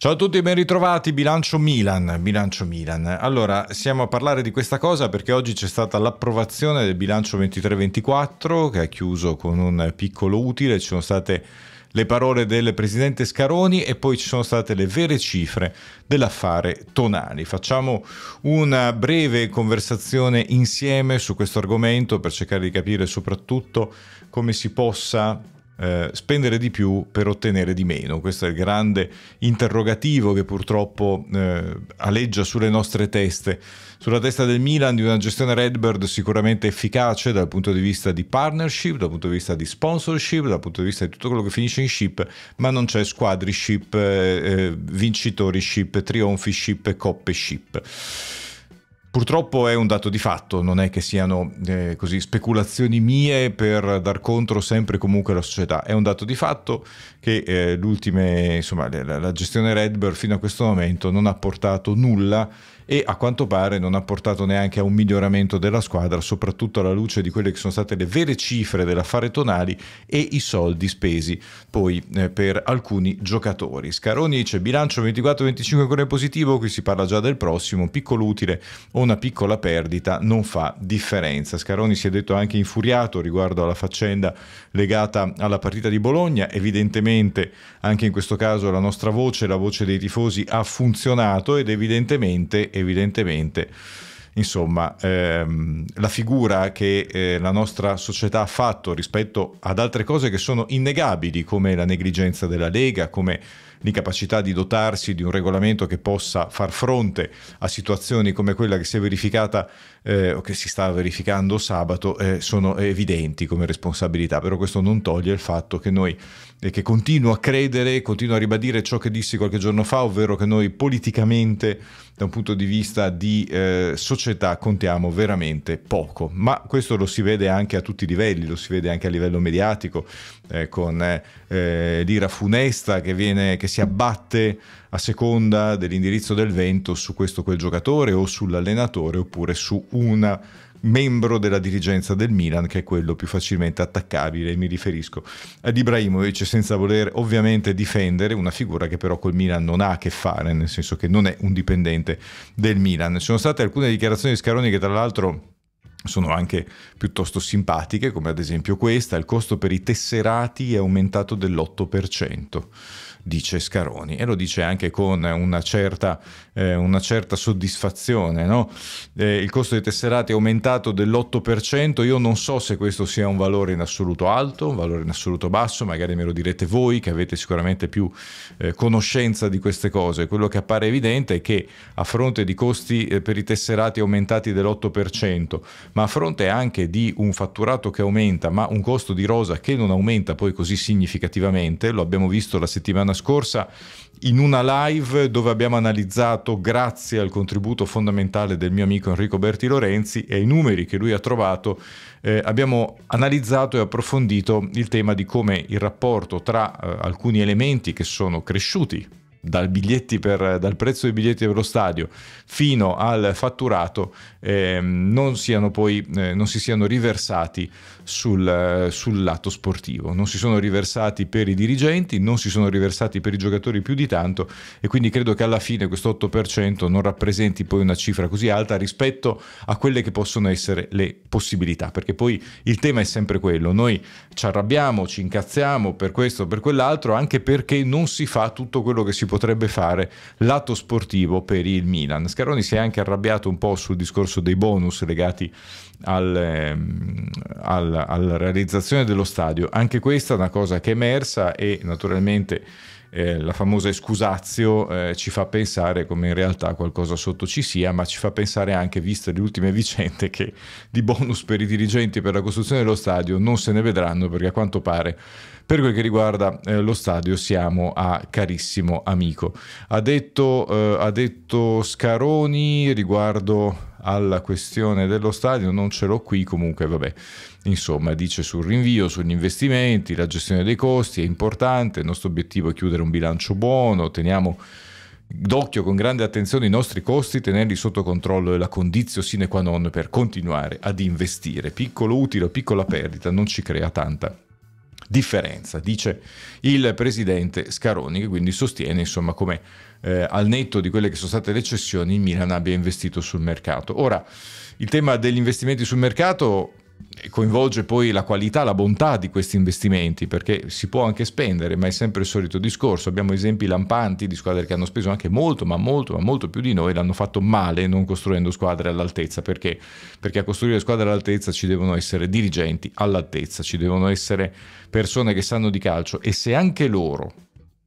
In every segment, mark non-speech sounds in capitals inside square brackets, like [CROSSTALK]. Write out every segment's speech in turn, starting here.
Ciao a tutti, e ben ritrovati. Bilancio Milan, bilancio Milan. Allora, siamo a parlare di questa cosa perché oggi c'è stata l'approvazione del bilancio 23-24 che ha chiuso con un piccolo utile. Ci sono state le parole del presidente Scaroni e poi ci sono state le vere cifre dell'affare Tonali. Facciamo una breve conversazione insieme su questo argomento per cercare di capire soprattutto come si possa eh, spendere di più per ottenere di meno. Questo è il grande interrogativo che purtroppo eh, aleggia sulle nostre teste. Sulla testa del Milan di una gestione Redbird sicuramente efficace dal punto di vista di partnership, dal punto di vista di sponsorship, dal punto di vista di tutto quello che finisce in ship, ma non c'è squadri ship, eh, eh vincitori ship, trionfi ship, coppe ship. Purtroppo è un dato di fatto, non è che siano eh, così speculazioni mie per dar contro sempre e comunque alla società, è un dato di fatto che eh, insomma, la, la gestione Redbird fino a questo momento non ha portato nulla e a quanto pare non ha portato neanche a un miglioramento della squadra, soprattutto alla luce di quelle che sono state le vere cifre dell'affare Tonali e i soldi spesi poi eh, per alcuni giocatori. Scaroni dice bilancio 24-25 con positivo, qui si parla già del prossimo, un piccolo utile o una piccola perdita non fa differenza. Scaroni si è detto anche infuriato riguardo alla faccenda legata alla partita di Bologna, evidentemente anche in questo caso la nostra voce, la voce dei tifosi ha funzionato ed evidentemente evidentemente Insomma, ehm, la figura che eh, la nostra società ha fatto rispetto ad altre cose che sono innegabili, come la negligenza della Lega, come l'incapacità di dotarsi di un regolamento che possa far fronte a situazioni come quella che si è verificata eh, o che si sta verificando sabato, eh, sono evidenti come responsabilità. Però questo non toglie il fatto che noi, eh, che continuo a credere, continuo a ribadire ciò che dissi qualche giorno fa, ovvero che noi politicamente, da un punto di vista di società, eh, società contiamo veramente poco, ma questo lo si vede anche a tutti i livelli, lo si vede anche a livello mediatico, eh, con eh, eh l'ira funesta che, viene, che si abbatte a seconda dell'indirizzo del vento su questo o quel giocatore o sull'allenatore oppure su una membro della dirigenza del Milan, che è quello più facilmente attaccabile, mi riferisco ad Ibrahimovic, senza voler ovviamente difendere una figura che però col Milan non ha a che fare, nel senso che non è un dipendente del Milan. Ci sono state alcune dichiarazioni di Scaroni che tra l'altro sono anche piuttosto simpatiche, come ad esempio questa, il costo per i tesserati è aumentato dell'8% dice Scaroni e lo dice anche con una certa, eh, una certa soddisfazione. No? Eh, il costo dei tesserati è aumentato dell'8%, io non so se questo sia un valore in assoluto alto, un valore in assoluto basso, magari me lo direte voi che avete sicuramente più eh, conoscenza di queste cose. Quello che appare evidente è che a fronte di costi eh, per i tesserati aumentati dell'8%, ma a fronte anche di un fatturato che aumenta, ma un costo di rosa che non aumenta poi così significativamente, lo abbiamo visto la settimana settimana scorsa in una live dove abbiamo analizzato, grazie al contributo fondamentale del mio amico Enrico Berti Lorenzi e ai numeri che lui ha trovato, eh, abbiamo analizzato e approfondito il tema di come il rapporto tra eh, alcuni elementi che sono cresciuti dal, per, dal, prezzo dei biglietti per lo stadio fino al fatturato eh, non, poi, eh, non, si siano riversati sul, sul, lato sportivo, non si sono riversati per i dirigenti, non si sono riversati per i giocatori più di tanto e quindi credo che alla fine questo 8% non rappresenti poi una cifra così alta rispetto a quelle che possono essere le possibilità, perché poi il tema è sempre quello, noi ci arrabbiamo, ci incazziamo per questo, per quell'altro, anche perché non si fa tutto quello che si può potrebbe fare lato sportivo per il Milan. Scaroni si è anche arrabbiato un po' sul discorso dei bonus legati al, ehm, al, alla realizzazione dello stadio. Anche questa è una cosa che è emersa e naturalmente... Eh, la famosa escusazio eh, ci fa pensare come in realtà qualcosa sotto ci sia, ma ci fa pensare anche, viste le ultime vicende, che di bonus per i dirigenti per la costruzione dello stadio non se ne vedranno perché a quanto pare per quel che riguarda eh, lo stadio siamo a carissimo amico amico. Ha detto, eh, ha detto Scaroni riguardo alla questione dello stadio, non ce l'ho qui comunque, vabbè. Insomma, dice sul rinvio, sugli investimenti, la gestione dei costi è importante, il nostro obiettivo è chiudere un bilancio buono, teniamo d'occhio con grande attenzione i nostri costi, tenerli sotto controllo è la condizione sine qua non per continuare ad investire. Piccolo utile o piccola perdita non ci crea tanta differenza, dice il presidente Scaroni, che quindi sostiene insomma come eh, al netto di quelle che sono state le cessioni il Milan abbia investito sul mercato. Ora, il tema degli investimenti sul mercato coinvolge poi la qualità, la bontà di questi investimenti, perché si può anche spendere, ma è sempre il solito discorso. Abbiamo esempi lampanti di squadre che hanno speso anche molto, ma molto, ma molto più di noi, l'hanno fatto male non costruendo squadre all'altezza. Perché? Perché a costruire squadre all'altezza ci devono essere dirigenti all'altezza, ci devono essere persone che sanno di calcio e se anche loro,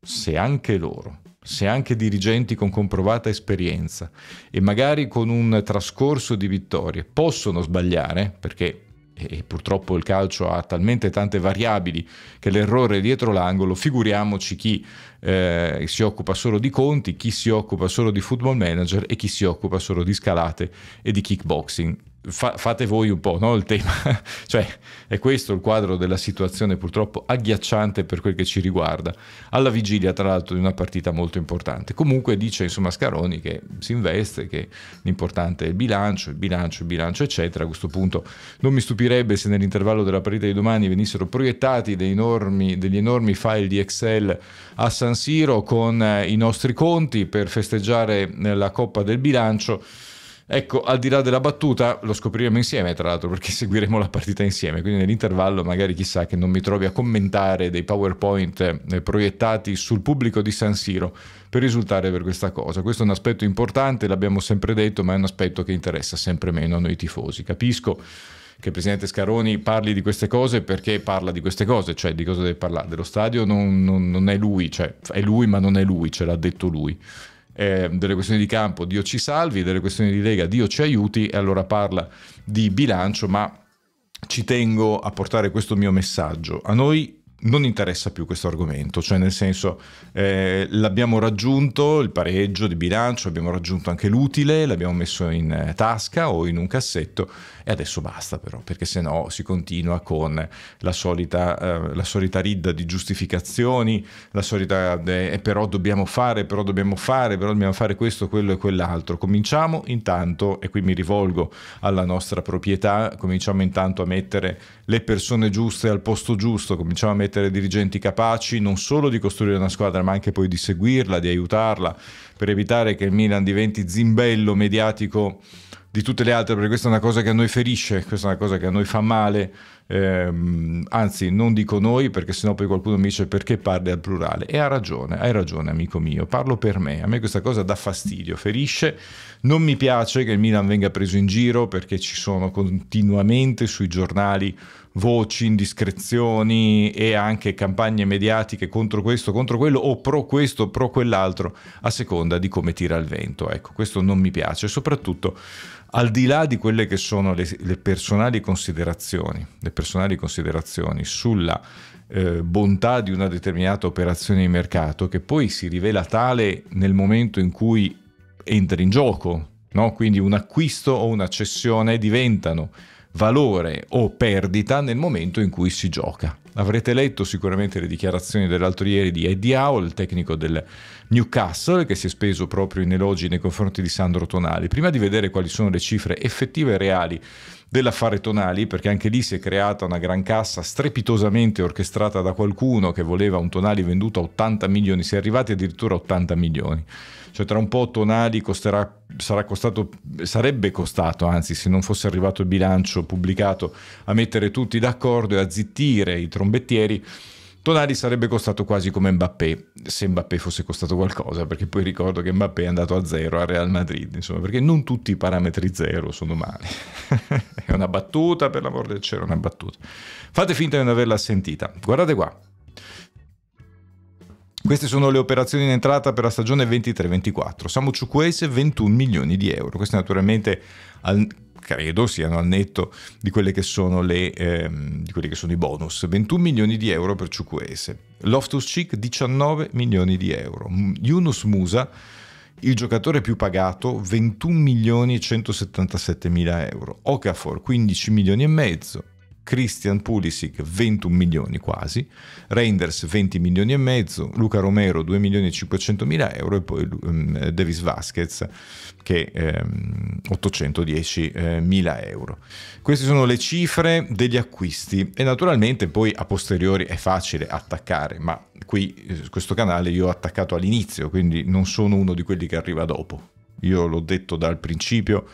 se anche loro se anche dirigenti con comprovata esperienza e magari con un trascorso di vittorie possono sbagliare, perché e purtroppo il calcio ha talmente tante variabili che l'errore è dietro l'angolo, figuriamoci chi eh, si occupa solo di conti, chi si occupa solo di football manager e chi si occupa solo di scalate e di kickboxing. Fa, fate voi un po' no? il tema, [LAUGHS] cioè è questo il quadro della situazione purtroppo agghiacciante per quel che ci riguarda, alla vigilia tra l'altro di una partita molto importante. Comunque dice insomma Scaroni che si investe, che l'importante è il bilancio, il bilancio, il bilancio eccetera, a questo punto non mi stupirebbe se nell'intervallo della partita di domani venissero proiettati enormi, degli enormi file di Excel a San Siro con eh, i nostri conti per festeggiare eh, la Coppa del Bilancio Ecco, al di là della battuta, lo scopriremo insieme, tra l'altro, perché [LAUGHS] seguiremo la partita insieme. Quindi nell'intervallo magari chissà che non mi trovi a commentare dei PowerPoint eh, proiettati sul pubblico di San Siro per risultare per questa cosa. Questo è un aspetto importante, l'abbiamo sempre detto, ma è un aspetto che interessa sempre meno a noi tifosi. Capisco che il presidente Scaroni parli di queste cose perché parla di queste cose, cioè di cosa deve parlare. Dello stadio non, non, non è lui, cioè è lui ma non è lui, ce l'ha detto lui eh, delle questioni di campo Dio ci salvi, delle questioni di Lega Dio ci aiuti e allora parla di bilancio, ma ci tengo a portare questo mio messaggio. A noi non interessa più questo argomento, cioè nel senso eh, l'abbiamo raggiunto il pareggio di bilancio, abbiamo raggiunto anche l'utile, l'abbiamo messo in eh, tasca o in un cassetto e adesso basta però, perché se no si continua con la solita, eh, la solita ridda di giustificazioni, la solita eh, però dobbiamo fare, però dobbiamo fare, però dobbiamo fare questo, quello e quell'altro. Cominciamo intanto, e qui mi rivolgo alla nostra proprietà, cominciamo intanto a mettere le persone giuste al posto giusto, cominciamo a mettere mettere dirigenti capaci non solo di costruire una squadra, ma anche poi di seguirla, di aiutarla, per evitare che il Milan diventi zimbello mediatico di tutte le altre, perché questa è una cosa che a noi ferisce, questa è una cosa che a noi fa male, ehm, anzi non dico noi perché sennò poi qualcuno mi dice perché parli al plurale e ha ragione, hai ragione amico mio, parlo per me, a me questa cosa dà fastidio, ferisce, non mi piace che il Milan venga preso in giro perché ci sono continuamente sui giornali voci, indiscrezioni e anche campagne mediatiche contro questo, contro quello o pro questo, pro quell'altro, a seconda di come tira il vento. Ecco, questo non mi piace, soprattutto al di là di quelle che sono le, le personali considerazioni, le personali considerazioni sulla eh, bontà di una determinata operazione di mercato che poi si rivela tale nel momento in cui entra in gioco, no? quindi un acquisto o una cessione diventano valore o perdita nel momento in cui si gioca. Avrete letto sicuramente le dichiarazioni dell'altro ieri di Eddie Howe, il tecnico del Newcastle, che si è speso proprio in elogi nei confronti di Sandro Tonali. Prima di vedere quali sono le cifre effettive e reali dell'affare Tonali, perché anche lì si è creata una gran cassa strepitosamente orchestrata da qualcuno che voleva un Tonali venduto a 80 milioni, si è arrivati addirittura a 80 milioni. Cioè tra un po' Tonali costerà, costato, sarebbe costato, anzi se non fosse arrivato il bilancio pubblicato, a mettere tutti d'accordo e a zittire i trombettieri Tonali sarebbe costato quasi come Mbappé, se Mbappé fosse costato qualcosa, perché poi ricordo che Mbappé è andato a zero al Real Madrid, insomma, perché non tutti i parametri zero sono male. [LAUGHS] è una battuta, per l'amor del cielo, una battuta. Fate finta di non averla sentita. Guardate qua. Queste sono le operazioni in entrata per la stagione 23-24. Samu Chukwese 21 milioni di euro. Questo naturalmente al credo siano al netto di, le, ehm, di quelli che sono i bonus. 21 milioni di euro per Ciucuese, Loftus Cheek 19 milioni di euro, Yunus Musa il giocatore più pagato 21 milioni e 177 mila euro, Okafor 15 milioni e mezzo, Christian Pulisic 21 milioni quasi, Reinders 20 milioni e mezzo, Luca Romero 2 milioni e 500 mila euro e poi um, Davis Vasquez che um, ehm, 810 eh, mila euro. Queste sono le cifre degli acquisti e naturalmente poi a posteriori è facile attaccare, ma qui eh, questo canale io ho attaccato all'inizio, quindi non sono uno di quelli che arriva dopo. Io l'ho detto dal principio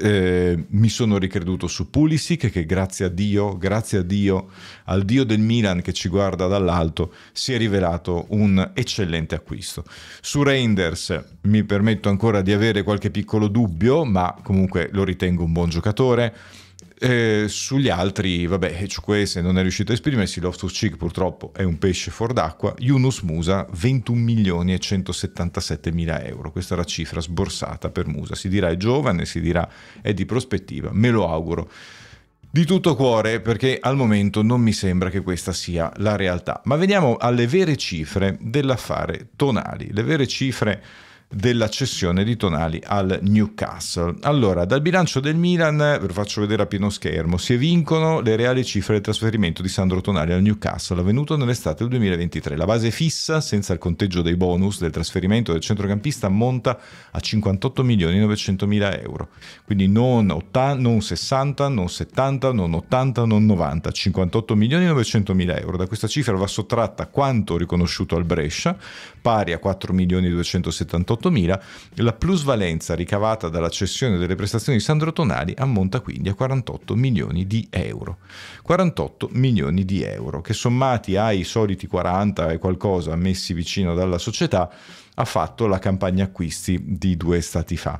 eh, mi sono ricreduto su Pulisic che grazie a Dio, grazie a Dio, al Dio del Milan che ci guarda dall'alto, si è rivelato un eccellente acquisto. Su Reinders mi permetto ancora di avere qualche piccolo dubbio, ma comunque lo ritengo un buon giocatore eh, sugli altri, vabbè, Hechukwe se non è riuscito a esprimersi, Loftus Cheek purtroppo è un pesce fuor d'acqua, Yunus Musa 21 milioni e 177 mila euro, questa è la cifra sborsata per Musa, si dirà è giovane, si dirà è di prospettiva, me lo auguro di tutto cuore perché al momento non mi sembra che questa sia la realtà, ma veniamo alle vere cifre dell'affare Tonali, le vere cifre della cessione di Tonali al Newcastle. Allora, dal bilancio del Milan, eh, ve lo faccio vedere a pieno schermo, si evincono le reali cifre del trasferimento di Sandro Tonali al Newcastle avvenuto nell'estate del 2023. La base fissa, senza il conteggio dei bonus del trasferimento del centrocampista, ammonta a 58 milioni 900 mila euro. Quindi non, 80, non 60, non 70, non 80, non 90, 58 milioni 900 mila euro. Da questa cifra va sottratta quanto riconosciuto al Brescia, pari a 4 milioni 278 48.000, la plusvalenza ricavata dalla cessione delle prestazioni di Sandro Tonali ammonta quindi a 48 milioni di euro. 48 milioni di euro che sommati ai soliti 40 e qualcosa messi vicino dalla società ha fatto la campagna acquisti di due stati fa.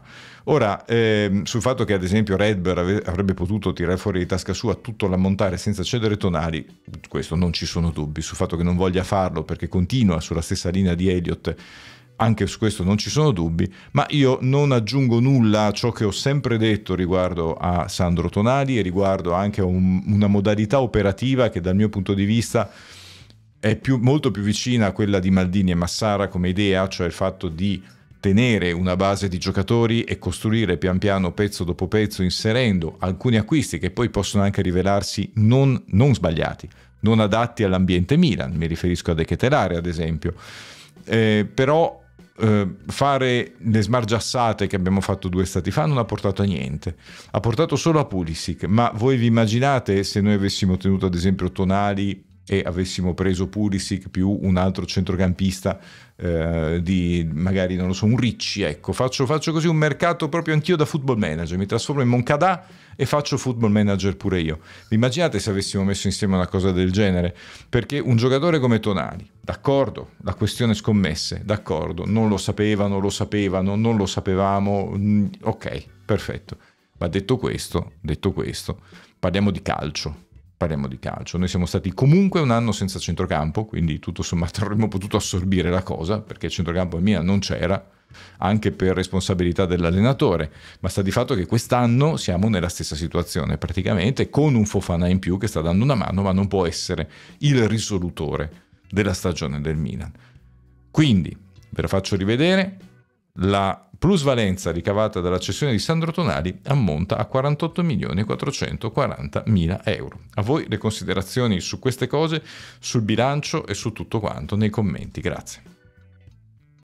Ora, ehm, sul fatto che ad esempio Redbird avrebbe potuto tirare fuori di tasca sua tutto l'ammontare senza cedere Tonali, questo non ci sono dubbi, sul fatto che non voglia farlo perché continua sulla stessa linea di Elliott anche su questo non ci sono dubbi, ma io non aggiungo nulla a ciò che ho sempre detto riguardo a Sandro Tonali e riguardo anche a un, una modalità operativa che dal mio punto di vista è più, molto più vicina a quella di Maldini e Massara come idea, cioè il fatto di tenere una base di giocatori e costruire pian piano pezzo dopo pezzo inserendo alcuni acquisti che poi possono anche rivelarsi non, non sbagliati, non adatti all'ambiente Milan, mi riferisco a De Ketelare ad esempio. Eh, però eh, fare le smargiassate che abbiamo fatto due stati fa non ha portato a niente, ha portato solo a Pulisic, ma voi vi immaginate se noi avessimo tenuto ad esempio Tonali e avessimo preso Pulisic più un altro centrocampista eh, di magari non lo so un Ricci ecco faccio, faccio così un mercato proprio anch'io da football manager mi trasformo in Moncada e faccio football manager pure io immaginate se avessimo messo insieme una cosa del genere perché un giocatore come Tonali d'accordo la questione scommesse d'accordo non lo sapevano lo sapevano non lo sapevamo mm, ok perfetto ma detto questo detto questo parliamo di calcio parliamo di calcio. Noi siamo stati comunque un anno senza centrocampo, quindi tutto sommato [LAUGHS] avremmo potuto assorbire la cosa, perché il centrocampo a mia non c'era, anche per responsabilità dell'allenatore, ma sta di fatto che quest'anno siamo nella stessa situazione, praticamente con un Fofana in più che sta dando una mano, ma non può essere il risolutore della stagione del Milan. Quindi, ve la faccio rivedere, la plusvalenza ricavata dalla cessione di Sandro Tonali ammonta a 48.440.000 euro. A voi le considerazioni su queste cose, sul bilancio e su tutto quanto nei commenti. Grazie.